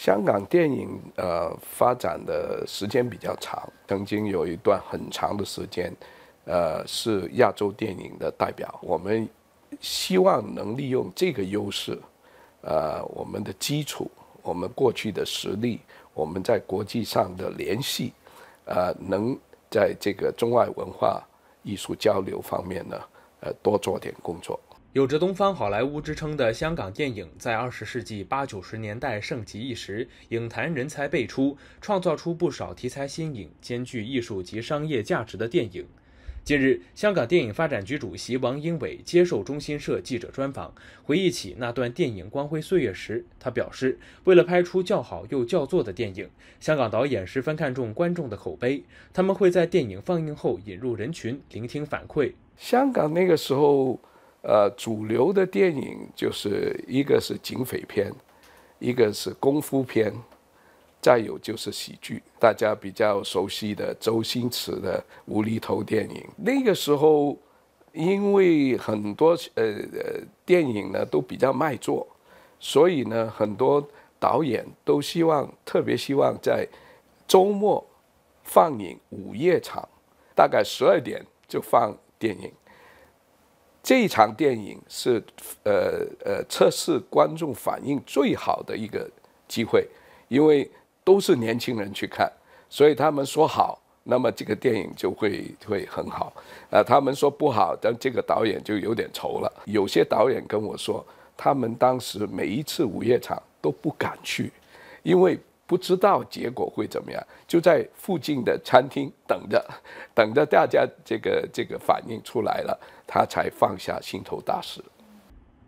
香港电影呃发展的时间比较长，曾经有一段很长的时间，呃是亚洲电影的代表。我们希望能利用这个优势，呃我们的基础，我们过去的实力，我们在国际上的联系，呃能在这个中外文化艺术交流方面呢，呃多做点工作。有着“东方好莱坞”之称的香港电影，在二十世纪八九十年代盛极一时，影坛人才辈出，创造出不少题材新颖、兼具艺术及商业价值的电影。近日，香港电影发展局主席王英伟接受中新社记者专访，回忆起那段电影光辉岁月时，他表示：“为了拍出较好又较座的电影，香港导演十分看重观众的口碑，他们会在电影放映后引入人群，聆听反馈。”香港那个时候。呃，主流的电影就是一个是警匪片，一个是功夫片，再有就是喜剧。大家比较熟悉的周星驰的无厘头电影。那个时候，因为很多呃呃电影呢都比较卖座，所以呢很多导演都希望，特别希望在周末放映午夜场，大概十二点就放电影。这一场电影是，呃呃，测试观众反应最好的一个机会，因为都是年轻人去看，所以他们说好，那么这个电影就会会很好。呃，他们说不好，但这个导演就有点愁了。有些导演跟我说，他们当时每一次午夜场都不敢去，因为。不知道结果会怎么样，就在附近的餐厅等着，等着大家这个这个反应出来了，他才放下心头大石。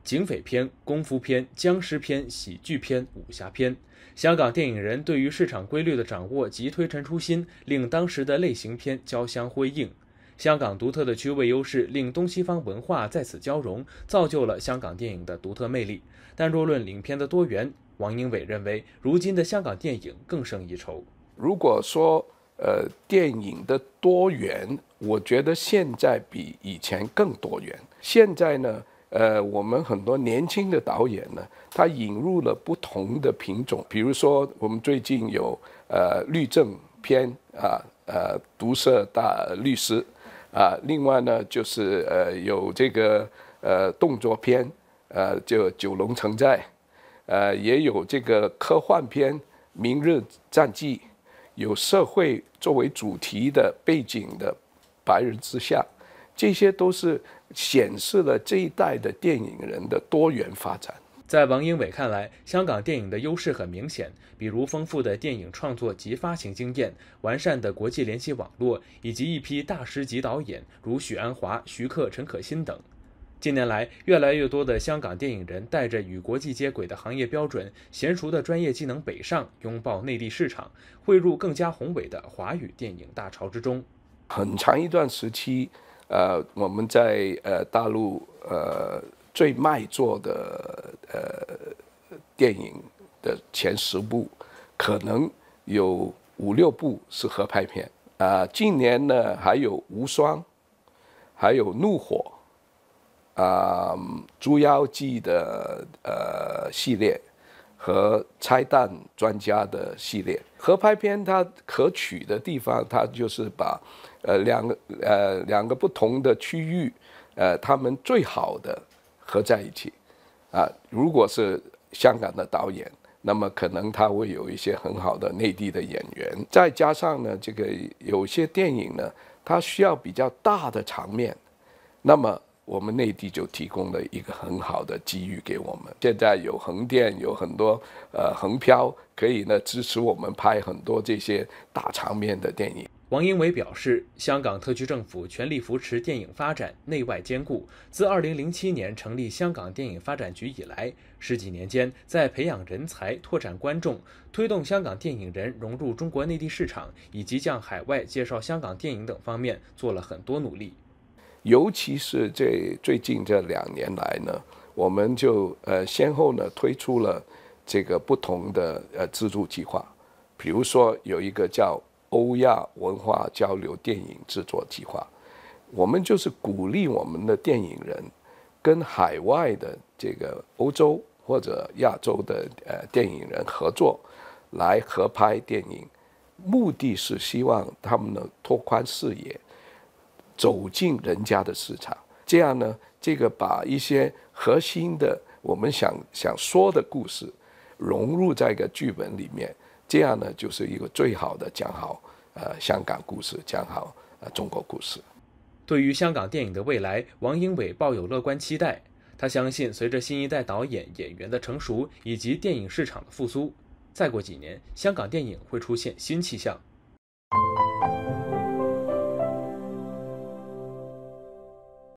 警匪片、功夫片、僵尸片、喜剧片、武侠片，香港电影人对于市场规律的掌握及推陈出新，令当时的类型片交相辉映。香港独特的区位优势，令东西方文化在此交融，造就了香港电影的独特魅力。但若论影片的多元，王英伟认为，如今的香港电影更胜一筹。如果说，呃，电影的多元，我觉得现在比以前更多元。现在呢，呃，我们很多年轻的导演呢，他引入了不同的品种，比如说，我们最近有呃律政片啊，呃，毒舌大律师啊，另外呢，就是呃有这个呃动作片，呃，就九龙城寨。呃，也有这个科幻片《明日战记》，有社会作为主题的背景的《白日之下》，这些都是显示了这一代的电影人的多元发展。在王英伟看来，香港电影的优势很明显，比如丰富的电影创作及发行经验、完善的国际联系网络，以及一批大师级导演，如许鞍华、徐克、陈可辛等。近年来，越来越多的香港电影人带着与国际接轨的行业标准、娴熟的专业技能北上，拥抱内地市场，汇入更加宏伟的华语电影大潮之中。很长一段时期，呃，我们在呃大陆呃最卖座的呃电影的前十部，可能有五六部是合拍片啊。近年呢，还有《无双》，还有《怒火》。啊，《捉妖记》的呃系列和拆弹专家的系列合拍片，它可取的地方，它就是把呃两个呃两个不同的区域，呃他们最好的合在一起。啊，如果是香港的导演，那么可能他会有一些很好的内地的演员，再加上呢，这个有些电影呢，它需要比较大的场面，那么。我们内地就提供了一个很好的机遇给我们。现在有横店，有很多呃横漂，可以呢支持我们拍很多这些大场面的电影。王英伟表示，香港特区政府全力扶持电影发展，内外兼顾。自2007年成立香港电影发展局以来，十几年间，在培养人才、拓展观众、推动香港电影人融入中国内地市场，以及向海外介绍香港电影等方面，做了很多努力。尤其是这最近这两年来呢，我们就呃先后呢推出了这个不同的呃资助计划，比如说有一个叫欧亚文化交流电影制作计划，我们就是鼓励我们的电影人跟海外的这个欧洲或者亚洲的呃电影人合作来合拍电影，目的是希望他们能拓宽视野。走进人家的市场，这样呢，这个把一些核心的我们想想说的故事融入在一个剧本里面，这样呢，就是一个最好的讲好呃香港故事，讲好呃中国故事。对于香港电影的未来，王英伟抱有乐观期待。他相信，随着新一代导演演员的成熟以及电影市场的复苏，再过几年，香港电影会出现新气象。